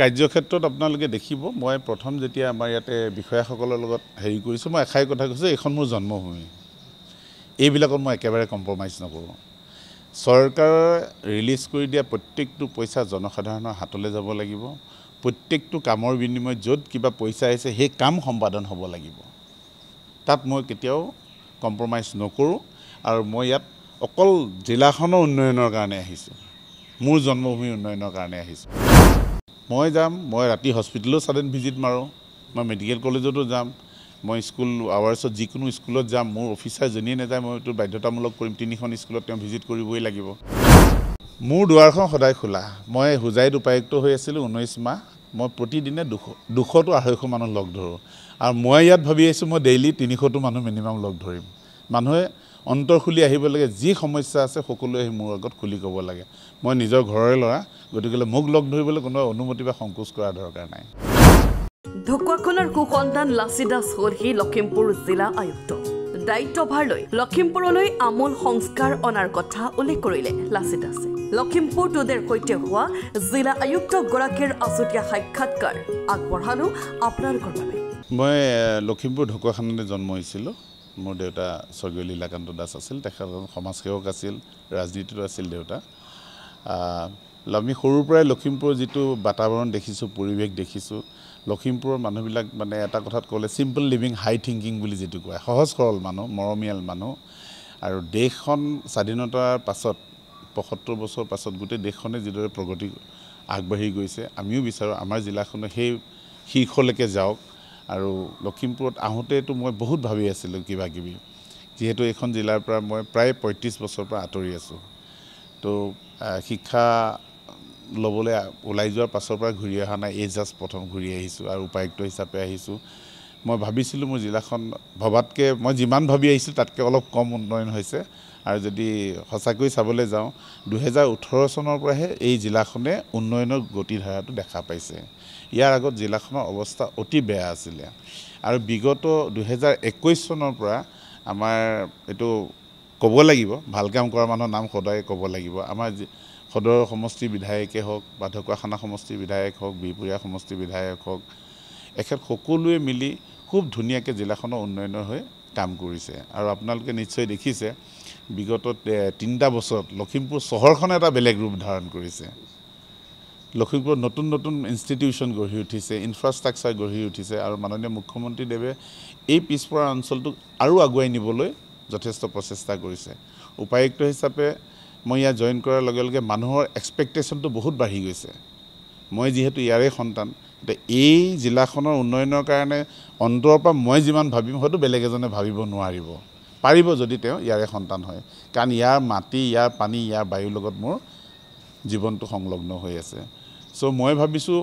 কাৰ্যক্ষেত্ৰত আপোনালোকে দেখিব মই প্ৰথম যেতিয়া আমাৰ ইয়াতে বিষয়াসকলৰ লগত হেৰি কৰিছোঁ মই এষাৰ কথা কৈছোঁ এইখন মোৰ জন্মভূমি এইবিলাকত মই একেবাৰে কম্প্ৰমাইজ নকৰোঁ চৰকাৰে ৰিলিজ কৰি দিয়া প্ৰত্যেকটো পইচা জনসাধাৰণৰ হাতলৈ যাব লাগিব প্ৰত্যেকটো কামৰ বিনিময়ত য'ত কিবা পইচা আহিছে সেই কাম সম্পাদন হ'ব লাগিব তাত মই কেতিয়াও কম্প্ৰমাইজ নকৰোঁ আৰু মই ইয়াত অকল জিলাখনৰ উন্নয়নৰ কাৰণে আহিছোঁ মোৰ জন্মভূমি উন্নয়নৰ কাৰণে আহিছোঁ মই যাম মই ৰাতি হস্পিটেলো ছাডেন ভিজিট মাৰোঁ মই মেডিকেল কলেজতো যাম মই স্কুল আৱাৰ্ছত যিকোনো স্কুলত যাম মোৰ অফিচাৰ যেনিয়ে নাযায় মইতো বাধ্যতামূলক কৰিম তিনিখন স্কুলত তেওঁ ভিজিট কৰিবই লাগিব মোৰ দুৱাৰখন সদায় খোলা মই হোজাইত উপায়ুক্ত হৈ আছিলোঁ ঊনৈছ মাহ মই প্ৰতিদিনে দুশ দুশটো আঢ়ৈশ মানুহ লগ ধৰোঁ আৰু মই ইয়াত ভাবি আহিছোঁ মই ডেইলি তিনিশটো মানুহ মিনিমাম লগ ধৰিম মানুহে অন্তৰ খুলি আহিব লাগে যি সমস্যা আছে সকলোৱে আহি মোৰ আগত খুলি ক'ব লাগে মই নিজৰ ঘৰৰে ল'ৰা গতিকে মোক লগ ধৰিবলৈ কোনো অনুমতি বা সংকোচ কৰাৰ দৰকাৰ নাই ঢকুৱাখনাৰ সুসন্তান লাচি দাস হ'ল সেই লখিমপুৰ জিলা আয়ুক্ত দায়িত্বভাৰ লৈ লখিমপুৰলৈ আমোল সংস্কাৰ অনাৰ কথা উল্লেখ কৰিলে লাচি দাসে লখিমপুৰ টুডেৰ সৈতে হোৱা জিলা আয়ুক্তগৰাকীৰ আচুতীয়া সাক্ষাৎকাৰ আগবঢ়ালো আপোনালোকৰ বাবে মই লখিমপুৰ ঢকুৱাখানাতে জন্ম হৈছিলোঁ মোৰ দেউতা স্বৰ্গীয় লীলাকান্ত দাস আছিল তেখেতজন সমাজসেৱক আছিল ৰাজনীতিটো আছিল দেউতা আমি সৰুৰ পৰাই লখিমপুৰৰ যিটো বাতাৱৰণ দেখিছোঁ পৰিৱেশ দেখিছোঁ লখিমপুৰৰ মানুহবিলাক মানে এটা কথাত ক'লে চিম্পল লিভিং হাই থিংকিং বুলি যিটো কয় সহজ সৰল মানুহ মৰমীয়াল মানুহ আৰু দেশখন স্বাধীনতাৰ পাছত পঁয়সত্তৰ বছৰ পাছত গোটেই দেশখনে যিদৰে প্ৰগতি আগবাঢ়ি গৈছে আমিও বিচাৰোঁ আমাৰ জিলাখনে সেই শীৰ্ষলৈকে যাওক আৰু লখিমপুৰত আহোঁতেতো মই বহুত ভাবি আছিলোঁ কিবা কিবি যিহেতু এইখন জিলাৰ পৰা মই প্ৰায় পঁয়ত্ৰিছ বছৰৰ পৰা আঁতৰি আছোঁ তো শিক্ষা ল'বলৈ ওলাই যোৱাৰ পাছৰ পৰা ঘূৰি অহা নাই এই জাষ্ট প্ৰথম ঘূৰি আহিছোঁ আৰু উপায়ুক্ত হিচাপে আহিছোঁ মই ভাবিছিলোঁ মোৰ জিলাখন ভবাতকৈ মই যিমান ভাবি আহিছোঁ তাতকৈ অলপ কম উন্নয়ন হৈছে আৰু যদি সঁচাকৈ চাবলৈ যাওঁ দুহেজাৰ ওঠৰ চনৰ পৰাহে এই জিলাখনে উন্নয়নৰ গতিধাৰাটো দেখা পাইছে ইয়াৰ আগত জিলাখনৰ অৱস্থা অতি বেয়া আছিলে আৰু বিগত দুহেজাৰ একৈছ চনৰ পৰা আমাৰ এইটো ক'ব লাগিব ভাল কাম কৰা মানুহৰ নাম সদায় ক'ব লাগিব আমাৰ সদৰ সমষ্টিৰ বিধায়কে হওক বা ঢকুৱাখানা সমষ্টিৰ বিধায়ক হওক বিহপুৰীয়া সমষ্টিৰ বিধায়ক হওক এখেত সকলোৱে মিলি খুব ধুনীয়াকৈ জিলাখনৰ উন্নয়নৰ হৈ কাম কৰিছে আৰু আপোনালোকে নিশ্চয় দেখিছে বিগত তিনিটা বছৰত লখিমপুৰ চহৰখনে এটা বেলেগ ৰূপ ধাৰণ কৰিছে লখিমপুৰত নতুন নতুন ইনষ্টিটিউশ্যন গঢ়ি উঠিছে ইনফ্ৰাষ্ট্ৰাকচাৰ গঢ়ি উঠিছে আৰু মাননীয় মুখ্যমন্ত্ৰীদেৱে এই পিছপৰা অঞ্চলটোক আৰু আগুৱাই নিবলৈ যথেষ্ট প্ৰচেষ্টা কৰিছে উপায়ুক্ত হিচাপে মই ইয়াত জইন কৰাৰ লগে লগে মানুহৰ এক্সপেক্টেশ্যনটো বহুত বাঢ়ি গৈছে মই যিহেতু ইয়াৰে সন্তান এতিয়া এই জিলাখনৰ উন্নয়নৰ কাৰণে অন্তৰৰ পৰা মই যিমান ভাবিম হয়তো বেলেগ এজনে ভাবিব নোৱাৰিব পাৰিব যদি তেওঁ ইয়াৰে সন্তান হয় কাৰণ ইয়াৰ মাটি ইয়াৰ পানী ইয়াৰ বায়ুৰ লগত মোৰ জীৱনটো সংলগ্ন হৈ আছে চ' মই ভাবিছোঁ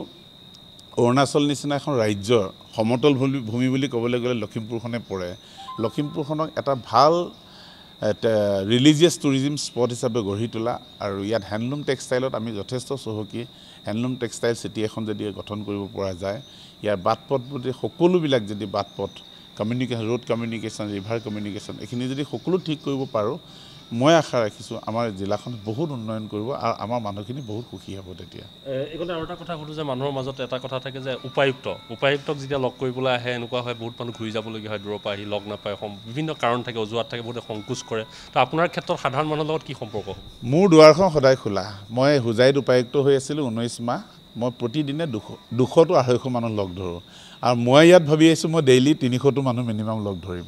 অৰুণাচল নিচিনা এখন ৰাজ্য সমতল ভূমি ভূমি বুলি ক'বলৈ গ'লে লখিমপুৰখনে পৰে লখিমপুৰখনক এটা ভাল ৰিলিজিয়াছ টুৰিজিম স্পট হিচাপে গঢ়ি তোলা আৰু ইয়াত হেণ্ডলুম টেক্সটাইলত আমি যথেষ্ট চহকী হেণ্ডলুম টেক্সটাইল চিটি এখন যদি গঠন কৰিব পৰা যায় ইয়াৰ বাট পথ প্ৰতি সকলোবিলাক যদি বাট পথ communication road communication river communication এইখিনি যদি সকলো ঠিক কৰিব পাৰোঁ মই আশা ৰাখিছোঁ আমাৰ জিলাখন বহুত উন্নয়ন কৰিব আৰু আমাৰ মানুহখিনি বহুত সুখী হ'ব তেতিয়া এইকাৰণে আৰু এটা কথা সোধোঁ যে মানুহৰ মাজত এটা কথা থাকে যে উপায়ুক্ত উপায়ুক্তক যেতিয়া লগ কৰিবলৈ আহে এনেকুৱা হয় বহুত মানুহ ঘূৰি যাবলগীয়া হয় দূৰৰ পৰা আহি লগ নাপায় সম বিভিন্ন কাৰণ থাকে অজুৱাত থাকে বহুতে সংকোচ কৰে তো আপোনাৰ ক্ষেত্ৰত সাধাৰণ মানুহৰ লগত কি সম্পৰ্ক মোৰ দুৱাৰখন সদায় খোলা মই হোজাইত উপায়ুক্ত হৈ আছিলোঁ ঊনৈছ মাহ মই প্ৰতিদিনে দুশ দুশটো আঢ়ৈশ মানুহ লগ ধৰোঁ আৰু মই ইয়াত ভাবি আহিছোঁ মই ডেইলি তিনিশটো মানুহ মিনিমাম লগ ধৰিম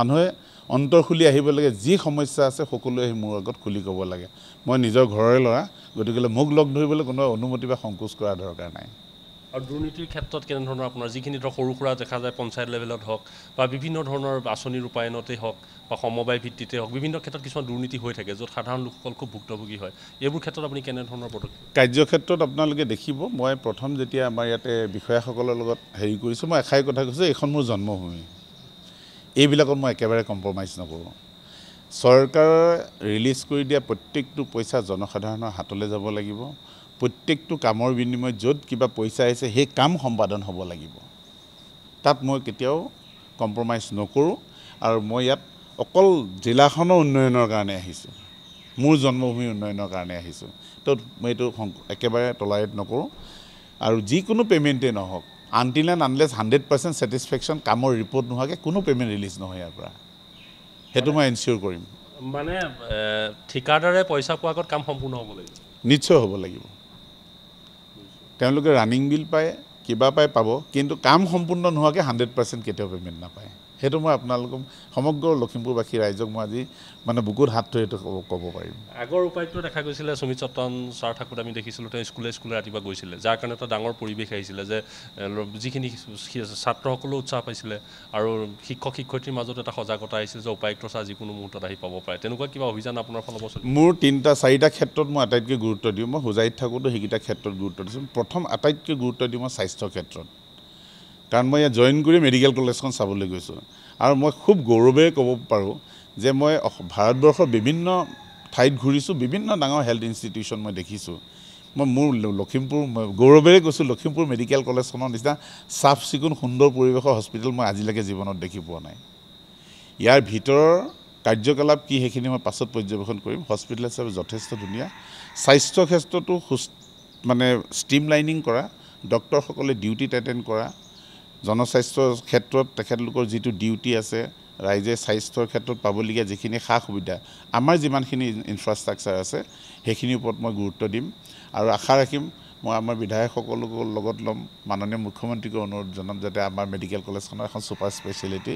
মানুহে অন্তৰ খুলি আহিব লাগে যি সমস্যা আছে সকলোৱে আহি মোৰ আগত খুলি ক'ব লাগে মই নিজৰ ঘৰৰে ল'ৰা গতিকেলৈ মোক লগ ধৰিবলৈ কোনো অনুমতি বা সংকোচ কৰা দৰকাৰ নাই আৰু দুৰ্নীতিৰ ক্ষেত্ৰত কেনেধৰণৰ আপোনাৰ যিখিনি ধৰক সৰু সুৰা দেখা যায় পঞ্চায়ত লেভেলত হওক বা বিভিন্ন ধৰণৰ আঁচনি ৰূপায়ণতেই হওক বা সমবায় ভিত্তিতে হওক বিভিন্ন ক্ষেত্ৰত কিছুমান দুৰ্নীতি হৈ থাকে য'ত সাধাৰণ লোকসকল খুব ভুক্তভোগী হয় এইবোৰ ক্ষেত্ৰত আপুনি কেনেধৰণৰ পদক্ষেপ কাৰ্যক্ষেত্ৰত আপোনালোকে দেখিব মই প্ৰথম যেতিয়া আমাৰ ইয়াতে বিষয়াসকলৰ লগত হেৰি কৰিছোঁ মই এষাই কথা কৈছোঁ এইখন মোৰ জন্মভূমি এইবিলাকত মই একেবাৰে কম্প্ৰমাইজ নকৰোঁ চৰকাৰে ৰিলিজ কৰি দিয়া প্ৰত্যেকটো পইচা জনসাধাৰণৰ হাতলৈ যাব লাগিব প্ৰত্যেকটো কামৰ বিনিময়ত য'ত কিবা পইচা আহিছে সেই কাম সম্পাদন হ'ব লাগিব তাত মই কেতিয়াও কম্প্ৰমাইজ নকৰোঁ আৰু মই ইয়াত অকল জিলাখনৰ উন্নয়নৰ কাৰণে আহিছোঁ মোৰ জন্মভূমি উন্নয়নৰ কাৰণে আহিছোঁ তো মই এইটো একেবাৰে তলাৰেট নকৰোঁ আৰু যিকোনো পে'মেণ্টেই নহওক until and unless hundred percent satisfaction কামৰ ৰিপৰ্ট নোহোৱাকৈ কোনো পে'মেণ্ট ৰিলিজ নহয় ইয়াৰ পৰা সেইটো মই এনচিয়'ৰ কৰিম মানে ঠিকাদাৰে পইচা পোৱাৰ আগত কাম সম্পূৰ্ণ হ'ব লাগিব নিশ্চয় হ'ব লাগিব তেওঁলোকে ৰানিং বিল পায় কিবা পায় পাব কিন্তু কাম সম্পূৰ্ণ নোহোৱাকৈ হাণ্ড্ৰেড পাৰ্চেণ্ট কেতিয়াও পে'মেণ্ট নাপায় সেইটো মই আপোনালোকক সমগ্ৰ লখিমপুৰবাসী ৰাইজক মই আজি মানে বুকুত হাত ধৰি এইটো ক'ব পাৰিম আগৰ উপায়টো দেখা গৈছিলে সুমিত চত্তন ছাৰ ঠাকুৰ আমি দেখিছিলোঁ তেওঁ স্কুলে স্কুলে ৰাতিপুৱা গৈছিলে যাৰ কাৰণে এটা ডাঙৰ পৰিৱেশ আহিছিলে যে যিখিনি ছাত্ৰসকলেও উৎসাহ পাইছিলে আৰু শিক্ষক শিক্ষয়িত্ৰীৰ মাজত এটা সজাগতা আহিছিল যে উপায়ুক্ত ছাৰ যিকোনো মুহূৰ্তত আহি পাব পাৰে তেনেকুৱা কিবা অভিযান আপোনাৰ ফালৰ পৰা মোৰ তিনিটা চাৰিটা ক্ষেত্ৰত মই আটাইতকৈ গুৰুত্ব দিওঁ মই হোজাইত থাকোঁতে সেইকেইটা ক্ষেত্ৰত গুৰুত্ব দিছোঁ প্ৰথম আটাইতকৈ গুৰুত্ব দিওঁ মই স্বাস্থ্য ক্ষেত্ৰত কাৰণ মই ইয়াত জইন কৰি মেডিকেল কলেজখন চাবলৈ গৈছোঁ আৰু মই খুব গৌৰৱেৰে ক'ব পাৰোঁ যে মই ভাৰতবৰ্ষৰ বিভিন্ন ঠাইত ঘূৰিছোঁ বিভিন্ন ডাঙৰ হেল্থ ইনষ্টিটিউশ্যন মই দেখিছোঁ মই মোৰ লখিমপুৰ মই গৌৰৱেৰে কৈছোঁ লখিমপুৰ মেডিকেল কলেজখনৰ নিচিনা চাফ চিকুণ সুন্দৰ পৰিৱেশৰ হস্পিটেল মই আজিলৈকে জীৱনত দেখি পোৱা নাই ইয়াৰ ভিতৰৰ কাৰ্যকলাপ কি সেইখিনি মই পাছত পৰ্যবেক্ষণ কৰিম হস্পিটেল হিচাপে যথেষ্ট ধুনীয়া স্বাস্থ্য ক্ষেত্ৰতো সুস্থ মানে ষ্ট্ৰীম লাইনিং কৰা ডক্তৰসকলে ডিউটিত এটেণ্ড কৰা জনস্বাস্থ্যৰ ক্ষেত্ৰত তেখেতলোকৰ যিটো ডিউটি আছে ৰাইজে স্বাস্থ্যৰ ক্ষেত্ৰত পাবলগীয়া যিখিনি সা সুবিধা আমাৰ যিমানখিনি ইনফ্ৰাষ্ট্ৰাকচাৰ আছে সেইখিনিৰ ওপৰত মই গুৰুত্ব দিম আৰু আশা ৰাখিম মই আমাৰ বিধায়কসকলকো লগত ল'ম মাননীয় মুখ্যমন্ত্ৰীকো অনুৰোধ জনাম যাতে আমাৰ মেডিকেল কলেজখনৰ এখন ছুপাৰ স্পেচিয়েলিটি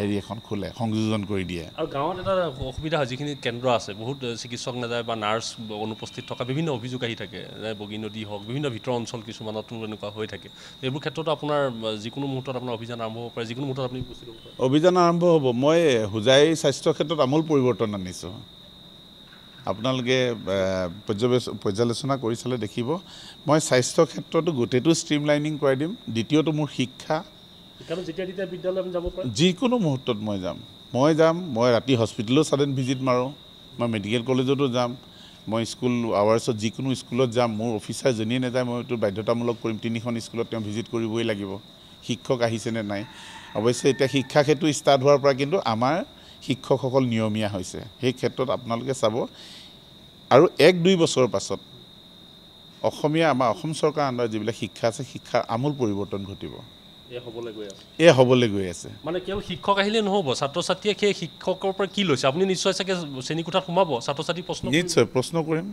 হেৰি এখন খোলে সংযোজন কৰি দিয়ে আৰু গাঁৱত এটা অসুবিধা হয় যিখিনি কেন্দ্ৰ আছে বহুত চিকিৎসক নাযায় বা নাৰ্ছ অনুপস্থিত থকা বিভিন্ন অভিযোগ আহি থাকে যে বগী নদী হওক বিভিন্ন ভিতৰ অঞ্চল কিছুমানতো এনেকুৱা হৈ থাকে এইবোৰ ক্ষেত্ৰত আপোনাৰ যিকোনো মুহূৰ্তত আপোনাৰ অভিযান আৰম্ভ হ'ব পাৰে যিকোনো মুহূৰ্তত আপুনি অভিযান আৰম্ভ হ'ব মই হোজাই স্বাস্থ্য ক্ষেত্ৰত আমূল পৰিৱৰ্তন আনিছোঁ আপোনালোকে পৰ্যবেক্ষ পৰ্যালোচনা কৰি চালে দেখিব মই স্বাস্থ্য ক্ষেত্ৰতো গোটেইটো ষ্ট্ৰীম লাইনিং কৰাই দিম দ্বিতীয়টো মোৰ শিক্ষা যিকোনো মুহূৰ্তত মই যাম মই যাম মই ৰাতি হস্পিটেলো ছাডেন ভিজিট মাৰোঁ মই মেডিকেল কলেজতো যাম মই স্কুল আৱাৰ্ছত যিকোনো স্কুলত যাম মোৰ অফিচাৰ যেনিয়ে নাযায় মই এইটো বাধ্যতামূলক কৰিম তিনিখন স্কুলত তেওঁ ভিজিট কৰিবই লাগিব শিক্ষক আহিছেনে নাই অৱশ্যে এতিয়া শিক্ষা সেতু ষ্টাৰ্ট হোৱাৰ পৰা কিন্তু আমাৰ শিক্ষকসকল নিয়মীয়া হৈছে সেই ক্ষেত্ৰত আপোনালোকে চাব আৰু এক দুই বছৰৰ পাছত অসমীয়া আমাৰ অসম চৰকাৰৰ আণ্ডাৰ যিবিলাক শিক্ষা আছে শিক্ষাৰ আমূল পৰিৱৰ্তন ঘটিব এ হ'বলৈ গৈ আছে মানে কেৱল শিক্ষক আহিলে নহ'ব ছাত্ৰ ছাত্ৰীয়ে সেই শিক্ষকৰ পৰা কি লৈছে আপুনি নিশ্চয় চাগে শ্ৰেণীকোঠাত সোমাব ছাত্ৰ ছাত্ৰী প্ৰশ্ন নিশ্চয় প্ৰশ্ন কৰিম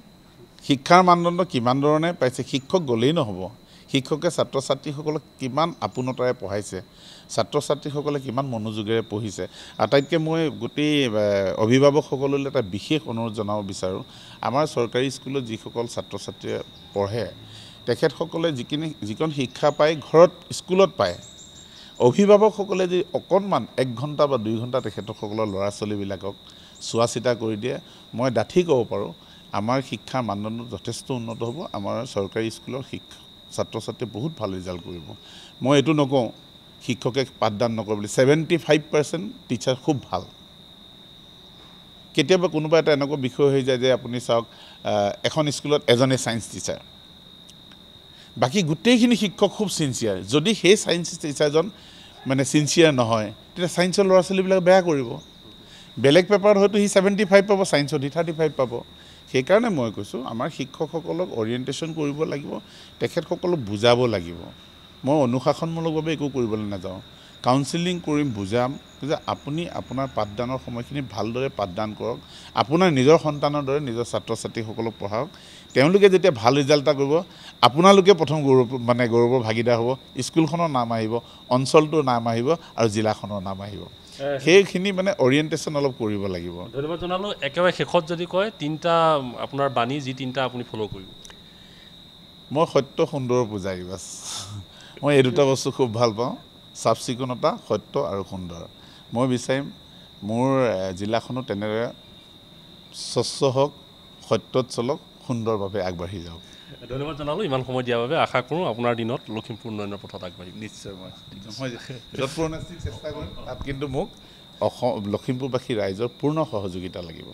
শিক্ষাৰ মানদণ্ড কিমান ধৰণে পাইছে শিক্ষক গ'লেই নহ'ব শিক্ষকে ছাত্ৰ ছাত্ৰীসকলক কিমান আপোনতাৰে পঢ়াইছে ছাত্ৰ ছাত্ৰীসকলে কিমান মনোযোগেৰে পঢ়িছে আটাইতকৈ মই গোটেই অভিভাৱকসকললৈ এটা বিশেষ অনুৰোধ জনাব বিচাৰোঁ আমাৰ চৰকাৰী স্কুলত যিসকল ছাত্ৰ ছাত্ৰীয়ে পঢ়ে তেখেতসকলে যিখিনি যিকণ শিক্ষা পায় ঘৰত স্কুলত পায় অভিভাৱকসকলে যদি অকণমান এক ঘণ্টা বা দুই ঘণ্টা তেখেতসকলৰ ল'ৰা ছোৱালীবিলাকক চোৱা চিতা কৰি দিয়ে মই ডাঠি ক'ব পাৰোঁ আমাৰ শিক্ষাৰ মানদণ্ড যথেষ্ট উন্নত হ'ব আমাৰ চৰকাৰী স্কুলৰ শিক্ষক ছাত্ৰ ছাত্ৰীয়ে বহুত ভাল ৰিজাল্ট কৰিব মই এইটো নকওঁ শিক্ষকে পাঠদান নকৰে বুলি ছেভেণ্টি ফাইভ পাৰ্চেণ্ট টিচাৰ খুব ভাল কেতিয়াবা কোনোবা এটা এনেকুৱা বিষয় হৈ যায় যে আপুনি চাওক এখন স্কুলত এজনে ছায়েঞ্চ টিচাৰ বাকী গোটেইখিনি শিক্ষক খুব চিনচিয়াৰ যদি সেই চায়েন্স টিচাৰজন মানে চিনচিয়াৰ নহয় তেতিয়া চায়েন্সৰ ল'ৰা ছোৱালীবিলাক বেয়া কৰিব বেলেগ পেপাৰত হয়তো সি ছেভেণ্টি ফাইভ পাব চায়েন্সত সি থাৰ্টি ফাইভ পাব সেইকাৰণে মই কৈছোঁ আমাৰ শিক্ষকসকলক অৰিয়েণ্টেশ্যন কৰিব লাগিব তেখেতসকলক বুজাব লাগিব মই অনুশাসনমূলকভাৱে একো কৰিবলৈ নাযাওঁ কাউন্সিলিং কৰিম বুজাম যে আপুনি আপোনাৰ পাঠদানৰ সময়খিনি ভালদৰে পাঠদান কৰক আপোনাৰ নিজৰ সন্তানৰ দৰে নিজৰ ছাত্ৰ ছাত্ৰীসকলক পঢ়াওক তেওঁলোকে যেতিয়া ভাল ৰিজাল্ট এটা কৰিব আপোনালোকে প্ৰথম গৌৰৱ মানে গৌৰৱৰ ভাগিদাৰ হ'ব স্কুলখনৰ নাম আহিব অঞ্চলটোৰ নাম আহিব আৰু জিলাখনৰ নাম আহিব সেইখিনি মানে অৰিয়েণ্টেশ্যন অলপ কৰিব লাগিব ধন্যবাদ জনালোঁ একেবাৰে শেষত যদি কয় তিনিটা আপোনাৰ বাণী যি তিনিটা আপুনি ফ'ল' কৰিব মই সত্য সুন্দৰ পূজাৰী বাছ মই এই দুটা বস্তু খুব ভাল পাওঁ চাফ চিকুণতা সত্য আৰু সুন্দৰ মই বিচাৰিম মোৰ জিলাখনো তেনেদৰে স্বচ্ছ হওক সত্যত চলক সুন্দৰভাৱে আগবাঢ়ি যাওক ধন্যবাদ জনালোঁ ইমান সময় দিয়াৰ বাবে আশা কৰোঁ আপোনাৰ দিনত লখিমপুৰ উন্নয়নৰ পথত আগবাঢ়িম নিশ্চয় মই চেষ্টা কৰিম তাত কিন্তু মোক অসম লখিমপুৰবাসী ৰাইজৰ পূৰ্ণ সহযোগিতা লাগিব